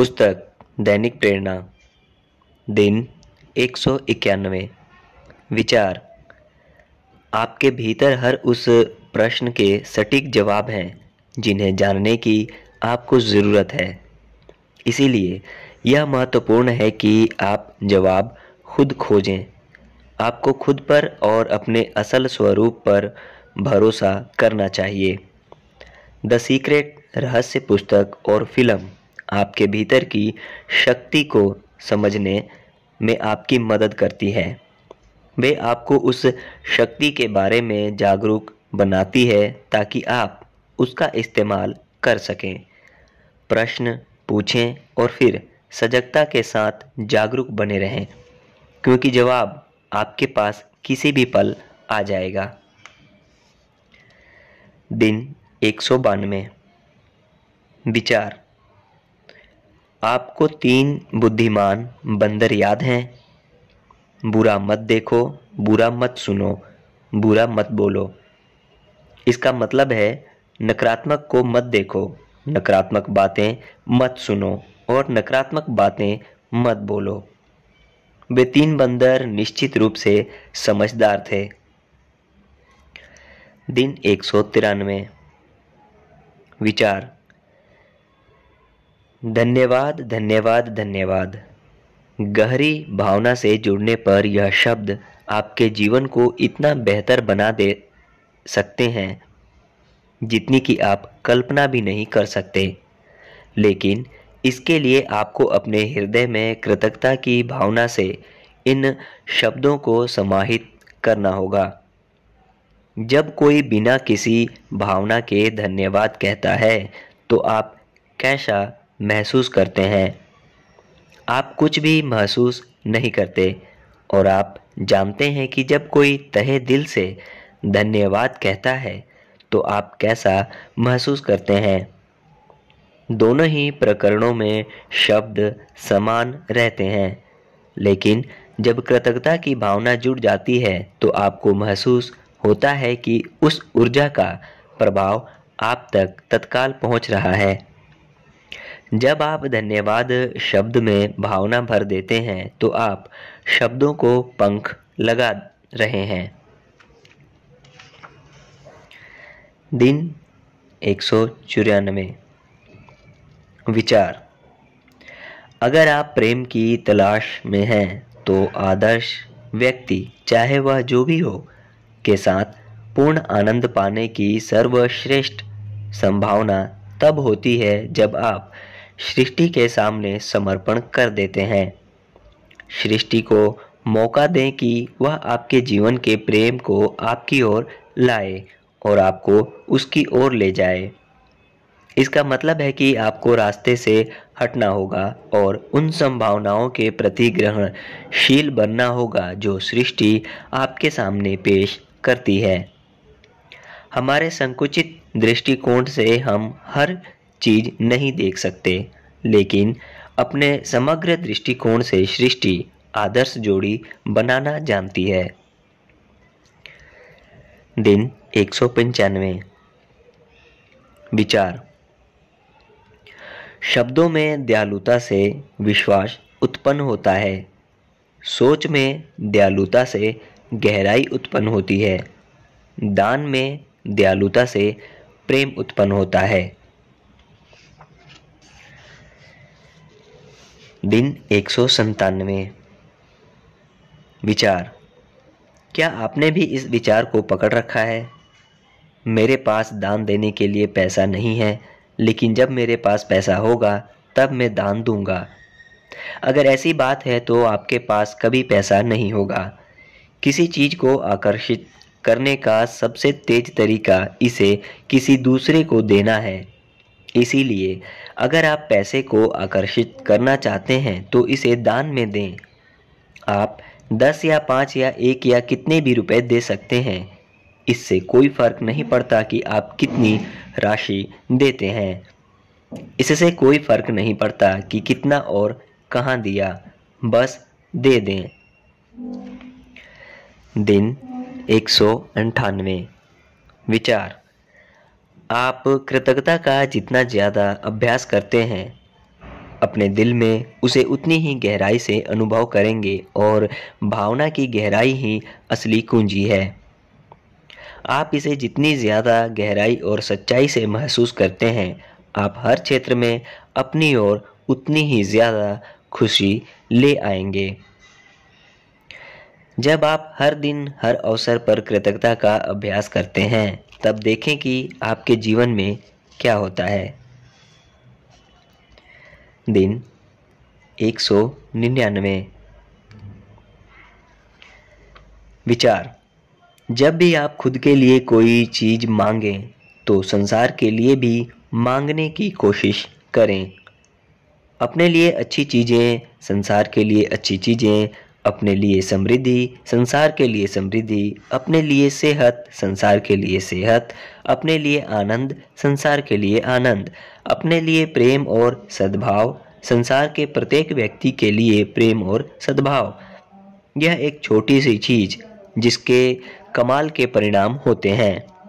पुस्तक दैनिक प्रेरणा दिन एक सौ इक्यानवे विचार आपके भीतर हर उस प्रश्न के सटीक जवाब हैं जिन्हें जानने की आपको ज़रूरत है इसीलिए यह महत्वपूर्ण है कि आप जवाब खुद खोजें आपको खुद पर और अपने असल स्वरूप पर भरोसा करना चाहिए द सीक्रेट रहस्य पुस्तक और फिल्म आपके भीतर की शक्ति को समझने में आपकी मदद करती है वे आपको उस शक्ति के बारे में जागरूक बनाती है ताकि आप उसका इस्तेमाल कर सकें प्रश्न पूछें और फिर सजगता के साथ जागरूक बने रहें क्योंकि जवाब आपके पास किसी भी पल आ जाएगा दिन एक सौ बानवे विचार आपको तीन बुद्धिमान बंदर याद हैं बुरा मत देखो बुरा मत सुनो बुरा मत बोलो इसका मतलब है नकारात्मक को मत देखो नकारात्मक बातें मत सुनो और नकारात्मक बातें मत बोलो वे तीन बंदर निश्चित रूप से समझदार थे दिन एक सौ तिरानवे विचार धन्यवाद धन्यवाद धन्यवाद गहरी भावना से जुड़ने पर यह शब्द आपके जीवन को इतना बेहतर बना दे सकते हैं जितनी कि आप कल्पना भी नहीं कर सकते लेकिन इसके लिए आपको अपने हृदय में कृतज्ञता की भावना से इन शब्दों को समाहित करना होगा जब कोई बिना किसी भावना के धन्यवाद कहता है तो आप कैसा महसूस करते हैं आप कुछ भी महसूस नहीं करते और आप जानते हैं कि जब कोई तहे दिल से धन्यवाद कहता है तो आप कैसा महसूस करते हैं दोनों ही प्रकरणों में शब्द समान रहते हैं लेकिन जब कृतज्ञता की भावना जुड़ जाती है तो आपको महसूस होता है कि उस ऊर्जा का प्रभाव आप तक तत्काल पहुंच रहा है जब आप धन्यवाद शब्द में भावना भर देते हैं तो आप शब्दों को पंख लगा रहे हैं दिन एक सौ विचार अगर आप प्रेम की तलाश में हैं तो आदर्श व्यक्ति चाहे वह जो भी हो के साथ पूर्ण आनंद पाने की सर्वश्रेष्ठ संभावना तब होती है जब आप सृष्टि के सामने समर्पण कर देते हैं सृष्टि को मौका दें कि वह आपके जीवन के प्रेम को आपकी ओर लाए और आपको उसकी ओर ले जाए इसका मतलब है कि आपको रास्ते से हटना होगा और उन संभावनाओं के प्रति ग्रहणशील बनना होगा जो सृष्टि आपके सामने पेश करती है हमारे संकुचित दृष्टिकोण से हम हर चीज नहीं देख सकते लेकिन अपने समग्र दृष्टिकोण से सृष्टि आदर्श जोड़ी बनाना जानती है दिन एक सौ पंचानवे विचार शब्दों में दयालुता से विश्वास उत्पन्न होता है सोच में दयालुता से गहराई उत्पन्न होती है दान में दयालुता से प्रेम उत्पन्न होता है दिन एक सौ संतानवे विचार क्या आपने भी इस विचार को पकड़ रखा है मेरे पास दान देने के लिए पैसा नहीं है लेकिन जब मेरे पास पैसा होगा तब मैं दान दूंगा अगर ऐसी बात है तो आपके पास कभी पैसा नहीं होगा किसी चीज़ को आकर्षित करने का सबसे तेज तरीका इसे किसी दूसरे को देना है इसीलिए अगर आप पैसे को आकर्षित करना चाहते हैं तो इसे दान में दें आप दस या पाँच या एक या कितने भी रुपए दे सकते हैं इससे कोई फर्क नहीं पड़ता कि आप कितनी राशि देते हैं इससे कोई फर्क नहीं पड़ता कि कितना और कहाँ दिया बस दे दें दिन एक सौ अंठानवे विचार आप कृतज्ञता का जितना ज़्यादा अभ्यास करते हैं अपने दिल में उसे उतनी ही गहराई से अनुभव करेंगे और भावना की गहराई ही असली कुंजी है आप इसे जितनी ज़्यादा गहराई और सच्चाई से महसूस करते हैं आप हर क्षेत्र में अपनी ओर उतनी ही ज़्यादा खुशी ले आएंगे जब आप हर दिन हर अवसर पर कृतज्ञता का अभ्यास करते हैं तब देखें कि आपके जीवन में क्या होता है दिन एक सौ निन्यानवे विचार जब भी आप खुद के लिए कोई चीज़ मांगें तो संसार के लिए भी मांगने की कोशिश करें अपने लिए अच्छी चीज़ें संसार के लिए अच्छी चीज़ें अपने लिए समृद्धि संसार के लिए समृद्धि अपने लिए सेहत संसार के लिए सेहत अपने लिए आनंद संसार के लिए आनंद अपने लिए प्रेम और सद्भाव संसार के प्रत्येक व्यक्ति के लिए प्रेम और सद्भाव यह एक छोटी सी चीज जिसके कमाल के परिणाम होते हैं